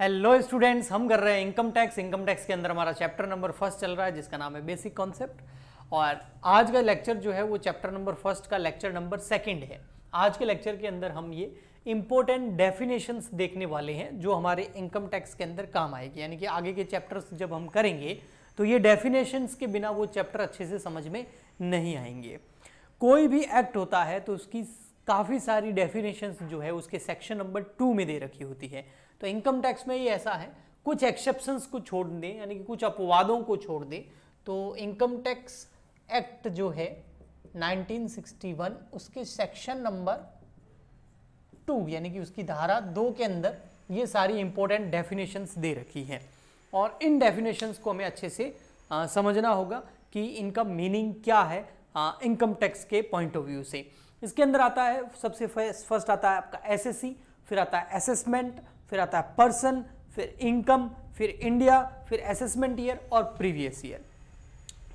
Hello students हम कर रहे हैं इनकम टैक्स इनकम टैक्स के अंदर हमारा चैप्टर नंबर फर्स्ट चल रहा है जिसका नाम है बेसिक कॉन्सेप्ट और आज का लेक्चर जो है वो चैप्टर नंबर फर्स्ट का लेक्चर नंबर सेकंड है आज के लेक्चर के अंदर हम ये इम्पोर्टेंट डेफिनेशंस देखने वाले हैं जो हमारे इनकम टैक्स के अंदर काम आएगी यानी कि आगे के चैप्टर्स जब हम करेंगे तो ये डेफिनेशंस के बिना वो चैप्टर अच्छे से समझ में नहीं आएंगे कोई भी एक्ट होता है तो उसकी काफ़ी सारी डेफिनेशंस जो है उसके सेक्शन नंबर टू में दे रखी होती है तो इनकम टैक्स में ये ऐसा है कुछ एक्सेप्शंस को छोड़ दें यानी कि कुछ अपवादों को छोड़ दें तो इनकम टैक्स एक्ट जो है 1961 उसके सेक्शन नंबर टू यानी कि उसकी धारा दो के अंदर ये सारी इंपॉर्टेंट डेफिनेशंस दे रखी हैं और इन डेफिनेशंस को हमें अच्छे से आ, समझना होगा कि इनका मीनिंग क्या है इनकम टैक्स के पॉइंट ऑफ व्यू से इसके अंदर आता है सबसे फर्स्ट आता है आपका एसएससी फिर आता है असेसमेंट फिर आता है पर्सन फिर इनकम फिर इंडिया फिर असेसमेंट ईयर और प्रीवियस ईयर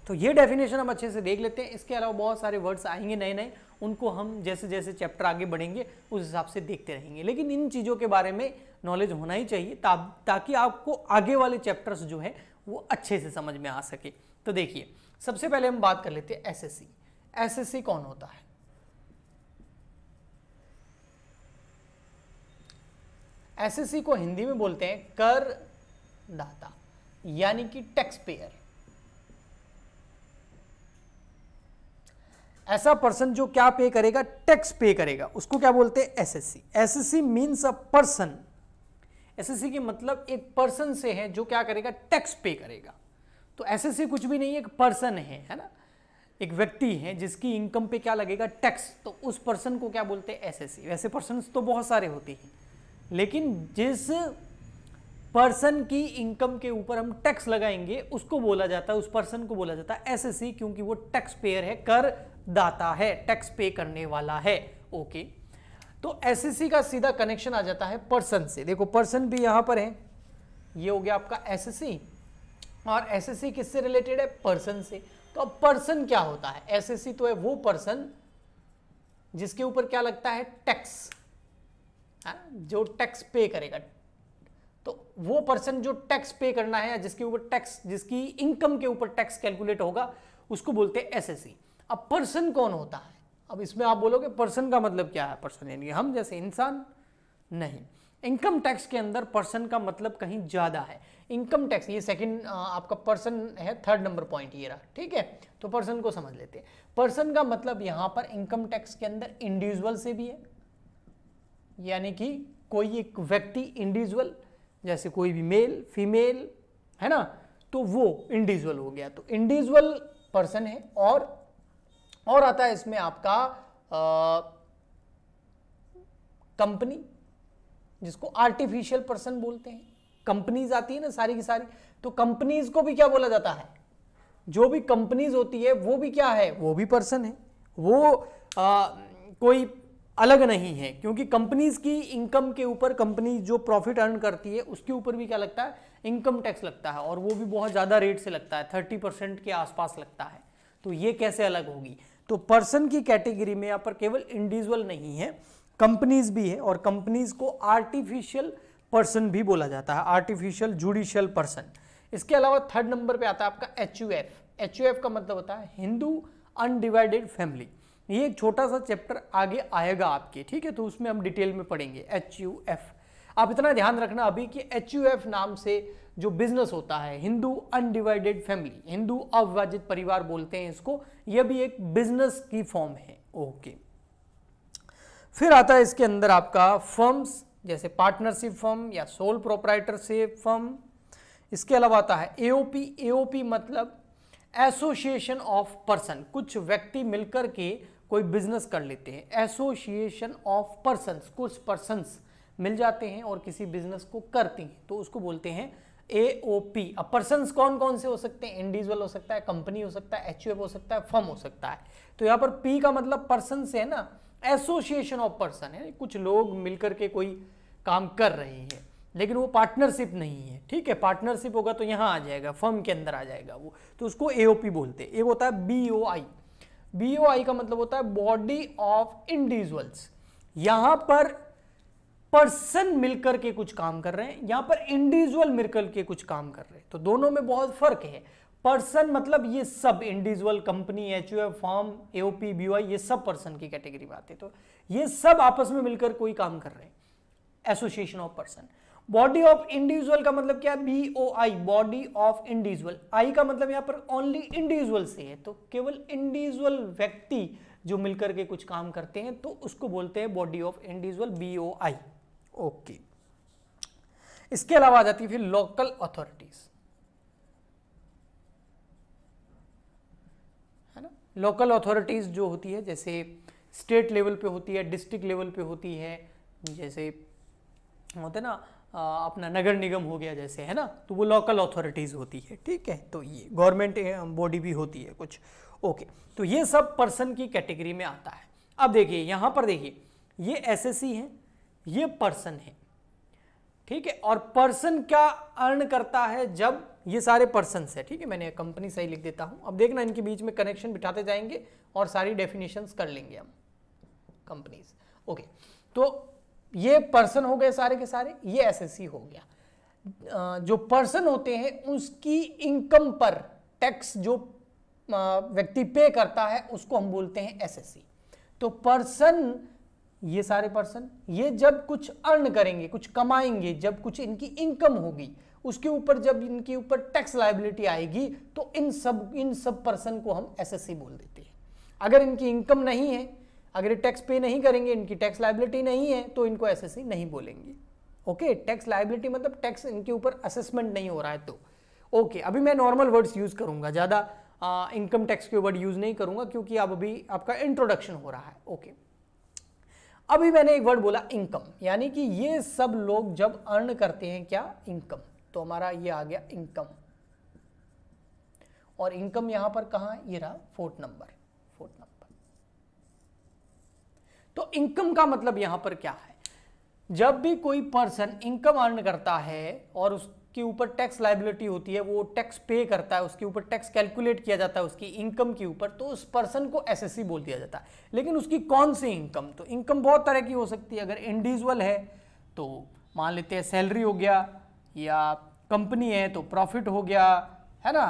तो ये डेफिनेशन हम अच्छे से देख लेते हैं इसके अलावा बहुत सारे वर्ड्स आएंगे नए नए उनको हम जैसे जैसे चैप्टर आगे बढ़ेंगे उस हिसाब से देखते रहेंगे लेकिन इन चीज़ों के बारे में नॉलेज होना ही चाहिए ता, ताकि आपको आगे वाले चैप्टर्स जो है वो अच्छे से समझ में आ सके तो देखिए सबसे पहले हम बात कर लेते हैं एसएससी एसएससी कौन होता है एसएससी को हिंदी में बोलते हैं कर दाता यानी कि टैक्स पेयर ऐसा पर्सन जो क्या पे करेगा टैक्स पे करेगा उसको क्या बोलते हैं SSC SSC means a person SSC के मतलब एक पर्सन से है जो क्या करेगा टैक्स पे करेगा तो एसएससी कुछ भी नहीं है एक पर्सन है है ना एक व्यक्ति है जिसकी इनकम पे क्या लगेगा टैक्स तो उस पर्सन को क्या बोलते हैं एसएससी वैसे पर्सन तो बहुत सारे होते हैं लेकिन जिस पर्सन की इनकम के ऊपर हम टैक्स लगाएंगे उसको बोला जाता है उस पर्सन को बोला जाता है एस क्योंकि वो टैक्स पेयर है कर दाता है टैक्स पे करने वाला है ओके तो एस का सीधा कनेक्शन आ जाता है पर्सन से देखो पर्सन भी यहां पर है ये हो गया आपका एस और एस किससे रिलेटेड है पर्सन से तो अब पर्सन क्या होता है एस तो है वो पर्सन जिसके ऊपर क्या लगता है टैक्स है हाँ, जो टैक्स पे करेगा तो वो पर्सन जो टैक्स पे करना है जिसके ऊपर टैक्स जिसकी इनकम के ऊपर टैक्स कैलकुलेट होगा उसको बोलते हैं एस अब पर्सन कौन होता है अब इसमें आप बोलोगे पर्सन का मतलब क्या है पर्सन यानी हम जैसे इंसान नहीं इनकम टैक्स के अंदर पर्सन का मतलब कहीं ज़्यादा है इनकम टैक्स ये सेकंड आपका पर्सन है थर्ड नंबर पॉइंट ये रहा ठीक है तो पर्सन को समझ लेते हैं पर्सन का मतलब यहाँ पर इनकम टैक्स के अंदर इंडिविजुअल से भी है यानी कि कोई एक व्यक्ति इंडिविजुअल जैसे कोई भी मेल फीमेल है ना तो वो इंडिविजुअल हो गया तो इंडिविजुअल पर्सन है और और आता है इसमें आपका कंपनी जिसको आर्टिफिशियल पर्सन बोलते हैं कंपनीज आती है ना सारी की सारी तो कंपनीज को भी क्या बोला जाता है जो भी कंपनीज होती है वो भी क्या है वो भी पर्सन है वो आ, कोई अलग नहीं है क्योंकि कंपनीज की इनकम के ऊपर कंपनी जो प्रॉफिट अर्न करती है उसके ऊपर भी क्या लगता है इनकम टैक्स लगता है और वो भी बहुत ज़्यादा रेट से लगता है थर्टी परसेंट के आसपास लगता है तो ये कैसे अलग होगी तो पर्सन की कैटेगरी में यहाँ पर केवल इंडिविजुअल नहीं है कंपनीज भी है और कंपनीज को आर्टिफिशियल पर्सन भी बोला जाता है आर्टिफिशियल जुडिशियल पर्सन इसके अलावा थर्ड नंबर पर आता है आपका H U F H U F का मतलब होता है हिंदू अनडिवाइडेड फैमिली ये एक छोटा सा चैप्टर आगे आएगा आपके ठीक है तो उसमें हम डिटेल में पढ़ेंगे एच यू एफ आप इतना ध्यान रखना अभी कि एच यू एफ नाम से जो बिजनेस होता है हिंदू अनडिवाइडेड फैमिली हिंदू अविभाजित परिवार बोलते हैं इसको यह भी एक बिजनेस की फॉर्म है ओके फिर आता है इसके अंदर आपका फर्म्स जैसे पार्टनरशिप फर्म या सोल प्रोपराइटरशिप फर्म इसके अलावा आता है एओपी एओपी मतलब एसोसिएशन ऑफ पर्सन कुछ व्यक्ति मिलकर के कोई बिजनेस कर लेते हैं एसोसिएशन ऑफ पर्सनस कुछ पर्सनस मिल जाते हैं और किसी बिजनेस को करते हैं तो उसको बोलते हैं ए ओ पी अब पर्सन कौन कौन से हो सकते हैं इंडिविजुअल हो सकता है कंपनी हो सकता है एच हो सकता है फर्म हो सकता है तो यहाँ पर पी का मतलब पर्सन से है ना एसोसिएशन ऑफ पर्सन है कुछ लोग मिलकर के कोई काम कर रहे हैं लेकिन वो पार्टनरशिप नहीं है ठीक है पार्टनरशिप होगा तो यहाँ आ जाएगा फर्म के अंदर आ जाएगा वो तो उसको ए ओ पी बोलते हैं एक होता है बी ओ आई बीओआई का मतलब होता है बॉडी ऑफ इंडिविजुअल्स यहां पर पर्सन मिलकर के कुछ काम कर रहे हैं यहां पर इंडिविजुअल मिलकर के कुछ काम कर रहे हैं तो दोनों में बहुत फर्क है पर्सन मतलब ये सब individual company H U form AOP BOI ये सब पर्सन की कैटेगरी में आते तो ये सब आपस में मिलकर कोई काम कर रहे हैं association of person body of individual का मतलब क्या है B O I body of individual I का मतलब यहाँ पर ओनली इंडिविजुअल से है तो केवल इंडिविजुअल व्यक्ति जो मिलकर के कुछ काम करते हैं तो उसको बोलते हैं body of individual B O I okay इसके अलावा आ जाती है फिर लोकल अथॉरिटीज है ना लोकल अथॉरिटीज जो होती है जैसे स्टेट लेवल पे होती है डिस्ट्रिक्ट लेवल पे होती है जैसे होते ना अपना नगर निगम हो गया जैसे है ना तो वो लोकल अथॉरिटीज़ होती है ठीक है तो ये गवर्नमेंट बॉडी भी होती है कुछ ओके तो ये सब पर्सन की कैटेगरी में आता है अब देखिए यहाँ पर देखिए ये एसएससी है ये पर्सन है ठीक है और पर्सन क्या अर्न करता है जब ये सारे पर्सन है ठीक है मैंने कंपनी सही लिख देता हूँ अब देखना इनके बीच में कनेक्शन बिठाते जाएंगे और सारी डेफिनेशन कर लेंगे हम कंपनीज ओके तो ये पर्सन हो गए सारे के सारे ये एसएससी हो गया जो पर्सन होते हैं उसकी इनकम पर टैक्स जो व्यक्ति पे करता है उसको हम बोलते हैं एसएससी तो पर्सन ये सारे पर्सन ये जब कुछ अर्न करेंगे कुछ कमाएंगे जब कुछ इनकी इनकम होगी उसके ऊपर जब इनके ऊपर टैक्स लाइबिलिटी आएगी तो इन सब इन सब पर्सन को हम एसएससी बोल देते हैं अगर इनकी इनकम नहीं है अगर ये टैक्स पे नहीं करेंगे इनकी टैक्स लाइबिलिटी नहीं है तो इनको एस नहीं बोलेंगे ओके टैक्स लाइबिलिटी मतलब टैक्स इनके ऊपर असेसमेंट नहीं हो रहा है तो ओके okay, अभी मैं नॉर्मल वर्ड्स यूज़ करूंगा ज़्यादा इनकम टैक्स के वर्ड यूज़ नहीं करूंगा क्योंकि अब अभी आपका इंट्रोडक्शन हो रहा है ओके okay. अभी मैंने एक वर्ड बोला इनकम यानी कि ये सब लोग जब अर्न करते हैं क्या इनकम तो हमारा ये आ गया इनकम और इनकम यहां पर कहा ये रहा फोर्थ नंबर तो इनकम का मतलब यहां पर क्या है जब भी कोई पर्सन इनकम अर्न करता है और उसके ऊपर टैक्स लाइबिलिटी होती है वो टैक्स पे करता है उसके ऊपर टैक्स कैलकुलेट किया जाता है उसकी इनकम के ऊपर तो उस पर्सन को एसएससी बोल दिया जाता है लेकिन उसकी कौन सी इनकम तो इनकम बहुत तरह की हो सकती है अगर इंडिविजुअल है तो मान लेते हैं सैलरी हो गया या कंपनी है तो प्रॉफिट हो गया है ना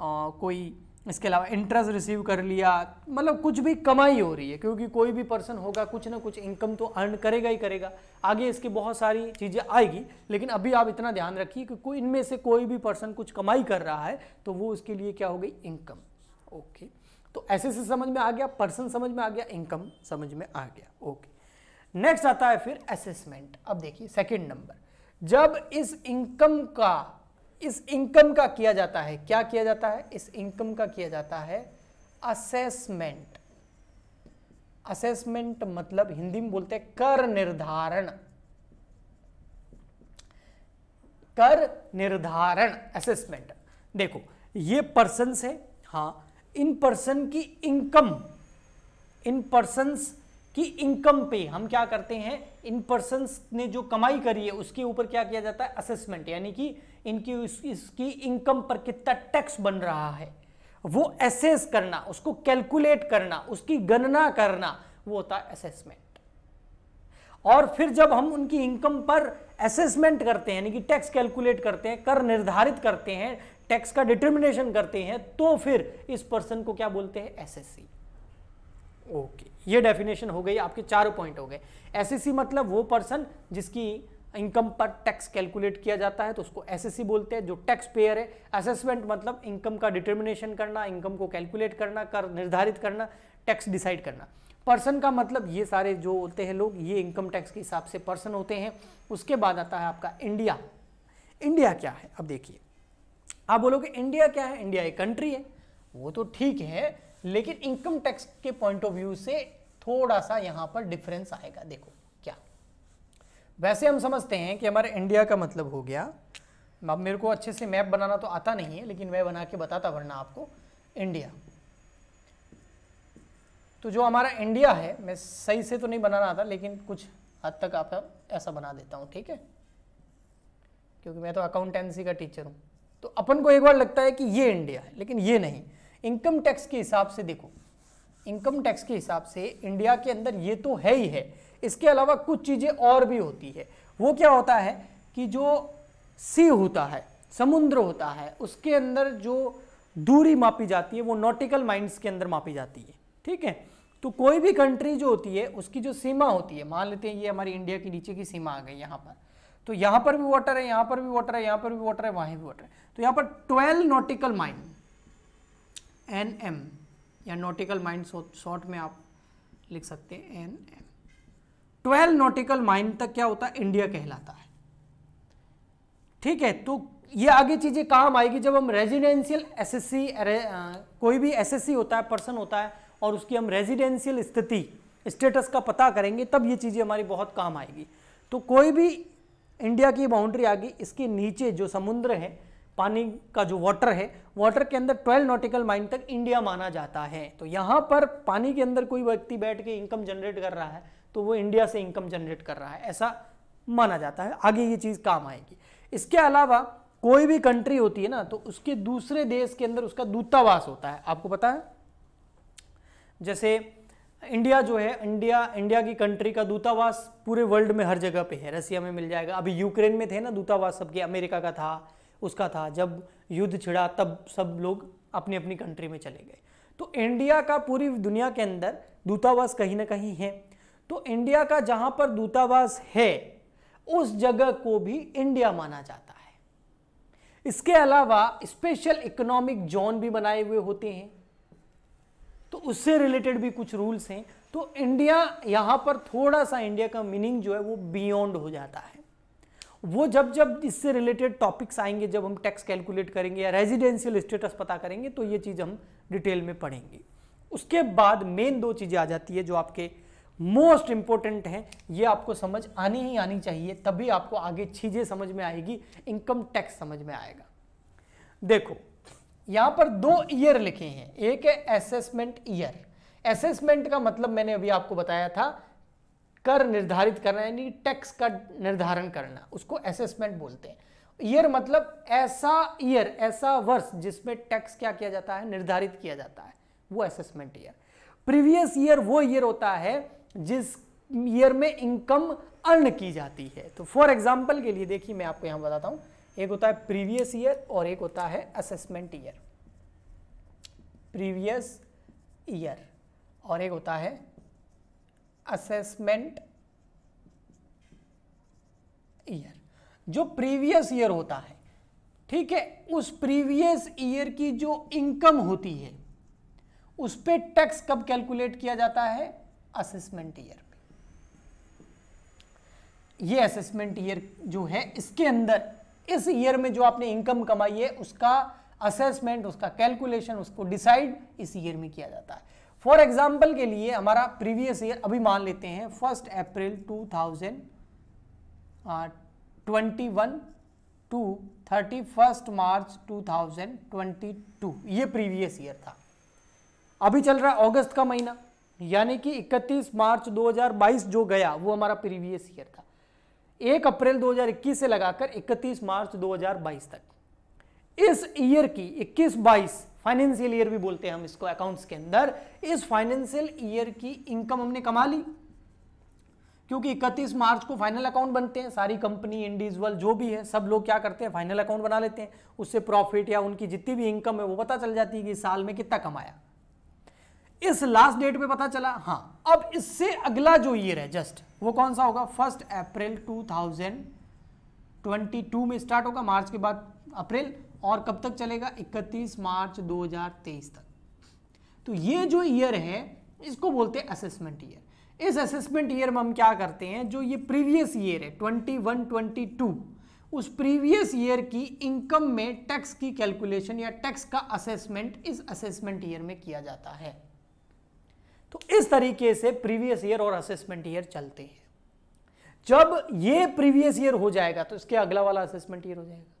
आ, कोई इसके अलावा इंटरेस्ट रिसीव कर लिया मतलब कुछ भी कमाई हो रही है क्योंकि कोई भी पर्सन होगा कुछ ना कुछ इनकम तो अर्न करेगा ही करेगा आगे इसकी बहुत सारी चीज़ें आएगी लेकिन अभी आप इतना ध्यान रखिए कि कोई इनमें से कोई भी पर्सन कुछ कमाई कर रहा है तो वो उसके लिए क्या हो गई इनकम ओके तो ऐसे से समझ में आ गया पर्सन समझ में आ गया इनकम समझ में आ गया ओके नेक्स्ट आता है फिर असेसमेंट अब देखिए सेकेंड नंबर जब इस इनकम का इस इनकम का किया जाता है क्या किया जाता है इस इनकम का किया जाता है असेसमेंट असेसमेंट मतलब हिंदी में बोलते हैं कर निर्धारण कर निर्धारण असेसमेंट देखो ये पर्सन है हाँ इन पर्सन की इनकम इन पर्सन की इनकम पे हम क्या करते हैं इन पर्सन ने जो कमाई करी है उसके ऊपर क्या किया जाता है असेसमेंट यानी कि इनकी इस, इसकी इनकम पर कितना टैक्स बन रहा है वो एसेस करना उसको कैलकुलेट करना उसकी गणना करना वो होता है असेसमेंट और फिर जब हम उनकी इनकम पर असेसमेंट करते हैं यानी कि टैक्स कैलकुलेट करते हैं कर निर्धारित करते हैं टैक्स का डिटर्मिनेशन करते हैं तो फिर इस पर्सन को क्या बोलते हैं एसएससी ओके ये डेफिनेशन हो गई आपके चारों पॉइंट हो गए एसएससी मतलब वो पर्सन जिसकी इनकम पर टैक्स कैलकुलेट किया जाता है तो उसको एसएससी बोलते हैं जो टैक्स पेयर है असेसमेंट मतलब इनकम का डिटर्मिनेशन करना इनकम को कैलकुलेट करना कर निर्धारित करना टैक्स डिसाइड करना पर्सन का मतलब ये सारे जो होते हैं लोग ये इनकम टैक्स के हिसाब से पर्सन होते हैं उसके बाद आता है आपका इंडिया इंडिया क्या है अब देखिए आप बोलोगे इंडिया क्या है इंडिया एक कंट्री है वो तो ठीक है लेकिन इनकम टैक्स के पॉइंट ऑफ व्यू से थोड़ा सा यहाँ पर डिफरेंस आएगा देखो वैसे हम समझते हैं कि हमारे इंडिया का मतलब हो गया अब मेरे को अच्छे से मैप बनाना तो आता नहीं है लेकिन मैं बना के बताता वरना आपको इंडिया तो जो हमारा इंडिया है मैं सही से तो नहीं बनाना आता लेकिन कुछ हद तक आपका ऐसा बना देता हूँ ठीक है क्योंकि मैं तो अकाउंटेंसी का टीचर हूँ तो अपन को एक बार लगता है कि ये इंडिया है लेकिन ये नहीं इनकम टैक्स के हिसाब से देखो इनकम टैक्स के हिसाब से इंडिया के अंदर ये तो है ही है इसके अलावा कुछ चीज़ें और भी होती है वो क्या होता है कि जो सी होता है समुद्र होता है उसके अंदर जो दूरी मापी जाती है वो नॉटिकल माइंड्स के अंदर मापी जाती है ठीक है तो कोई भी कंट्री जो होती है उसकी जो सीमा होती है मान लेते हैं ये हमारी इंडिया के नीचे की सीमा आ गई यहाँ पर तो यहाँ पर भी वाटर है यहाँ पर भी वाटर है यहाँ पर भी वाटर है वहाँ भी वाटर है तो यहाँ पर twelve nautical mile N M या नोटिकल माइंड शॉर्ट में आप लिख सकते हैं एन एम नोटिकल माइंड तक क्या होता है इंडिया कहलाता है ठीक है तो ये आगे चीजें काम आएगी जब हम रेजिडेंशियल एसएससी कोई भी एसएससी होता है पर्सन होता है और उसकी हम रेजिडेंशियल स्थिति स्टेटस का पता करेंगे तब ये चीज़ें हमारी बहुत काम आएगी तो कोई भी इंडिया की बाउंड्री आ गई इसके नीचे जो समुद्र है पानी का जो वाटर है वाटर के अंदर 12 नॉटिकल माइल तक इंडिया माना जाता है तो यहाँ पर पानी के अंदर कोई व्यक्ति बैठ के इनकम जनरेट कर रहा है तो वो इंडिया से इनकम जनरेट कर रहा है ऐसा माना जाता है आगे ये चीज़ काम आएगी इसके अलावा कोई भी कंट्री होती है ना तो उसके दूसरे देश के अंदर उसका दूतावास होता है आपको पता है जैसे इंडिया जो है इंडिया इंडिया की कंट्री का दूतावास पूरे वर्ल्ड में हर जगह पे है रसिया में मिल जाएगा अभी यूक्रेन में थे ना दूतावास सबके अमेरिका का था उसका था जब युद्ध छिड़ा तब सब लोग अपनी अपनी कंट्री में चले गए तो इंडिया का पूरी दुनिया के अंदर दूतावास कहीं ना कहीं है तो इंडिया का जहां पर दूतावास है उस जगह को भी इंडिया माना जाता है इसके अलावा स्पेशल इकोनॉमिक जोन भी बनाए हुए होते हैं तो उससे रिलेटेड भी कुछ रूल्स हैं तो इंडिया यहाँ पर थोड़ा सा इंडिया का मीनिंग जो है वो बियॉन्ड हो जाता है वो जब जब इससे रिलेटेड टॉपिक्स आएंगे जब हम टैक्स कैलकुलेट करेंगे या रेजिडेंशियल स्टेटस पता करेंगे तो ये चीज़ हम डिटेल में पढ़ेंगे उसके बाद मेन दो चीज़ें आ जाती है जो आपके मोस्ट इंपॉर्टेंट हैं ये आपको समझ आनी ही आनी चाहिए तभी आपको आगे चीज़ें समझ में आएगी इनकम टैक्स समझ में आएगा देखो यहाँ पर दो ईयर लिखे हैं एक है असेसमेंट ईयर असेसमेंट का मतलब मैंने अभी आपको बताया था कर निर्धारित करना यानी टैक्स का निर्धारण करना उसको असेसमेंट बोलते हैं ईयर मतलब ऐसा ईयर ऐसा वर्ष जिसमें टैक्स क्या किया जाता है निर्धारित किया जाता है वो असेसमेंट ईयर प्रीवियस ईयर वो ईयर होता है जिस ईयर में इनकम अर्न की जाती है तो फॉर एग्जाम्पल के लिए देखिए मैं आपको यहां बताता हूं एक होता है प्रीवियस ईयर और एक होता है असेसमेंट ईयर प्रीवियस ईयर और एक होता है असेसमेंट ईयर जो प्रीवियस ईयर होता है ठीक है उस प्रीवियस ईयर की जो इनकम होती है उस पर टैक्स कब कैलकुलेट किया जाता है असेसमेंट ईयर में ये असेसमेंट ईयर जो है इसके अंदर इस ईयर में जो आपने इनकम कमाई है उसका असेसमेंट उसका कैलकुलेशन उसको डिसाइड इस ईयर में किया जाता है फॉर एग्जाम्पल के लिए हमारा प्रीवियस ईयर अभी मान लेते हैं first April two thousand twenty one to thirty first March two thousand twenty two ये प्रीवियस ईयर था अभी चल रहा है अगस्त का महीना यानी कि 31 मार्च 2022 जो गया वो हमारा प्रीवियस ईयर था 1 अप्रैल 2021 से लगाकर 31 मार्च 2022 तक इस ईयर की 21-22 फाइनेंशियल ईयर भी बोलते हैं हम इसको अकाउंट्स के अंदर इस फाइनेंशियल ईयर की इनकम हमने कमा ली क्योंकि 31 मार्च को फाइनल अकाउंट बनते हैं सारी कंपनी इंडिविजुअल जो भी है सब लोग क्या करते हैं फाइनल अकाउंट बना लेते हैं उससे प्रॉफिट या उनकी जितनी भी इनकम है वो पता चल जाती है कि साल में कितना कमाया इस लास्ट डेट पे पता चला हाँ अब इससे अगला जो ईयर है जस्ट वो कौन सा होगा फर्स्ट अप्रैल 2022 में स्टार्ट होगा मार्च के बाद अप्रैल और कब तक चलेगा 31 मार्च 2023 तक तो ये जो ईयर है इसको बोलते हैं असेसमेंट ईयर इस असेसमेंट ईयर में हम क्या करते हैं जो ये प्रीवियस ईयर है 21 22 उस प्रीवियस ईयर की इनकम में टैक्स की कैलकुलेशन या टैक्स का असेसमेंट इस असेसमेंट ईयर में किया जाता है तो इस तरीके से प्रीवियस ईयर और असेसमेंट ईयर चलते हैं जब ये प्रीवियस ईयर हो जाएगा तो इसके अगला वाला असेसमेंट ईयर हो जाएगा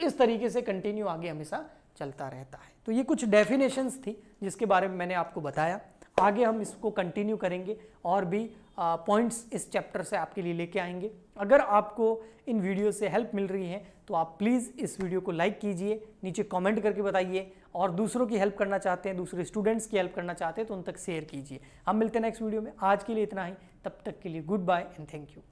तो इस तरीके से कंटिन्यू आगे हमेशा चलता रहता है तो ये कुछ डेफिनेशंस थी जिसके बारे में मैंने आपको बताया आगे हम इसको कंटिन्यू करेंगे और भी पॉइंट्स इस चैप्टर से आपके लिए लेके आएंगे अगर आपको इन वीडियो से हेल्प मिल रही है तो आप प्लीज़ इस वीडियो को लाइक कीजिए नीचे कमेंट करके बताइए और दूसरों की हेल्प करना चाहते हैं दूसरे स्टूडेंट्स की हेल्प करना चाहते हैं तो उन तक शेयर कीजिए हम मिलते हैं नेक्स्ट वीडियो में आज के लिए इतना ही तब तक के लिए goodbye and thank you